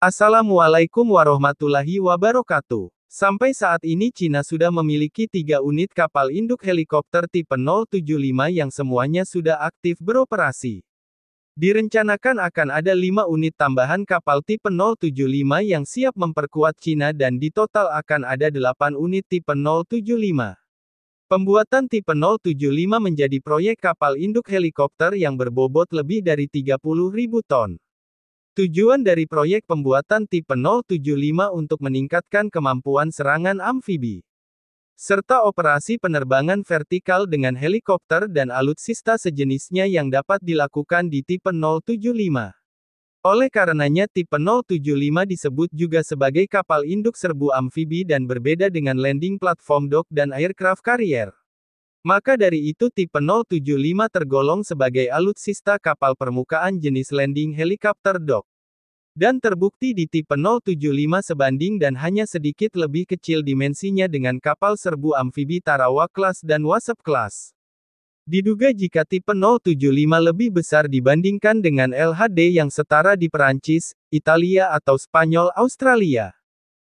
Assalamualaikum warahmatullahi wabarakatuh. Sampai saat ini Cina sudah memiliki tiga unit kapal induk helikopter tipe 075 yang semuanya sudah aktif beroperasi. Direncanakan akan ada lima unit tambahan kapal tipe 075 yang siap memperkuat Cina dan di total akan ada delapan unit tipe 075. Pembuatan tipe 075 menjadi proyek kapal induk helikopter yang berbobot lebih dari 30.000 ton. Tujuan dari proyek pembuatan tipe 075 untuk meningkatkan kemampuan serangan amfibi serta operasi penerbangan vertikal dengan helikopter dan alutsista sejenisnya yang dapat dilakukan di tipe 075. Oleh karenanya tipe 075 disebut juga sebagai kapal induk serbu amfibi dan berbeda dengan landing platform dock dan aircraft carrier. Maka dari itu tipe 075 tergolong sebagai alutsista kapal permukaan jenis landing helikopter dock. Dan terbukti di tipe 075 sebanding dan hanya sedikit lebih kecil dimensinya dengan kapal serbu amfibi Tarawa kelas dan Wasp kelas. Diduga jika tipe 075 lebih besar dibandingkan dengan LHD yang setara di Perancis, Italia atau Spanyol Australia.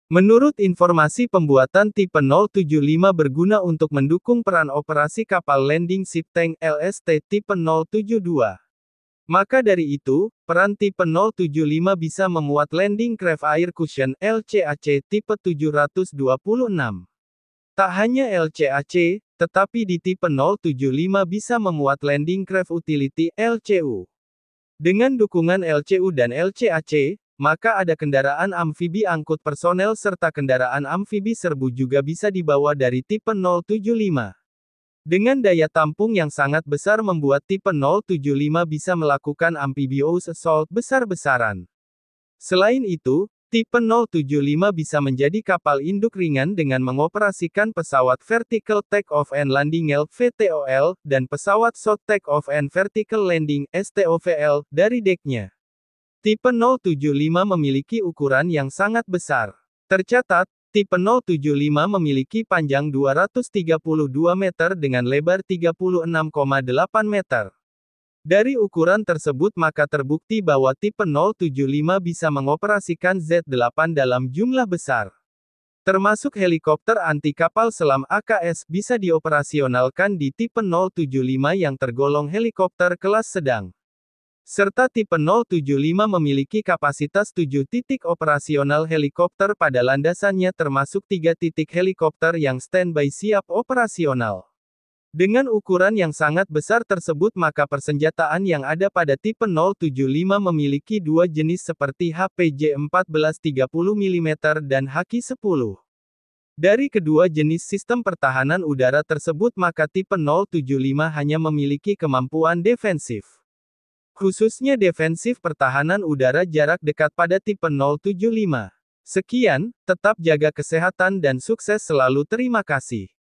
Menurut informasi pembuatan tipe 075 berguna untuk mendukung peran operasi kapal landing ship tank LST tipe 072. Maka dari itu, peran tipe 075 bisa memuat landing craft air cushion LCAC tipe 726. Tak hanya LCAC, tetapi di tipe 075 bisa memuat landing craft utility LCU. Dengan dukungan LCU dan LCAC, maka ada kendaraan amfibi angkut personel serta kendaraan amfibi serbu juga bisa dibawa dari tipe 075. Dengan daya tampung yang sangat besar membuat tipe 075 bisa melakukan amphibious assault besar-besaran. Selain itu, tipe 075 bisa menjadi kapal induk ringan dengan mengoperasikan pesawat vertical take-off and landing (VTOL) dan pesawat short take-off and vertical landing (STOVL) dari deknya. Tipe 075 memiliki ukuran yang sangat besar. Tercatat, Tipe 075 memiliki panjang 232 meter dengan lebar 36,8 meter. Dari ukuran tersebut maka terbukti bahwa tipe 075 bisa mengoperasikan Z-8 dalam jumlah besar. Termasuk helikopter anti kapal selam AKS bisa dioperasionalkan di tipe 075 yang tergolong helikopter kelas sedang serta tipe 075 memiliki kapasitas 7 titik operasional helikopter pada landasannya termasuk 3 titik helikopter yang standby siap operasional. Dengan ukuran yang sangat besar tersebut maka persenjataan yang ada pada tipe 075 memiliki dua jenis seperti HPJ 14 30 mm dan Haki 10. Dari kedua jenis sistem pertahanan udara tersebut maka tipe 075 hanya memiliki kemampuan defensif. Khususnya defensif pertahanan udara jarak dekat pada tipe 075. Sekian, tetap jaga kesehatan dan sukses selalu terima kasih.